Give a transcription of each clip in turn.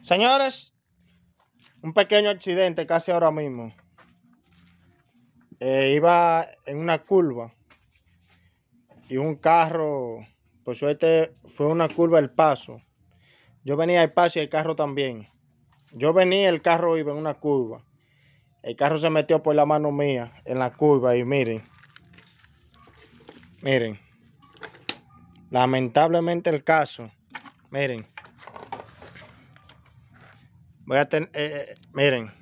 Señores, un pequeño accidente casi ahora mismo. Eh, iba en una curva y un carro, por suerte fue una curva el paso. Yo venía al paso y el carro también. Yo venía, el carro iba en una curva. El carro se metió por la mano mía en la curva y miren, miren, lamentablemente el caso, miren. Voy a tener, eh, eh, miren,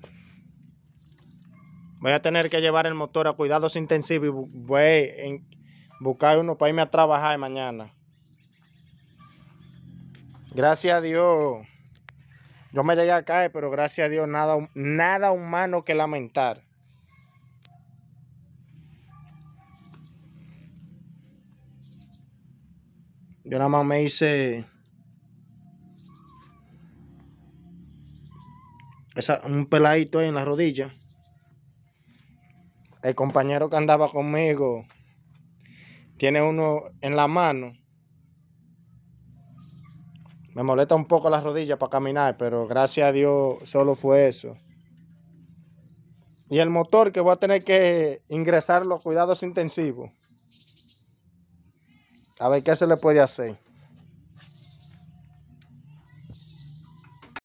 voy a tener que llevar el motor a cuidados intensivos y voy a buscar uno para irme a trabajar mañana. Gracias a Dios. Yo me llegué a caer, pero gracias a Dios nada, nada humano que lamentar. Yo nada más me hice esa, un peladito ahí en la rodilla. El compañero que andaba conmigo tiene uno en la mano. Me molesta un poco la rodilla para caminar, pero gracias a Dios solo fue eso. Y el motor que voy a tener que ingresar los cuidados intensivos. A ver qué se le puede hacer.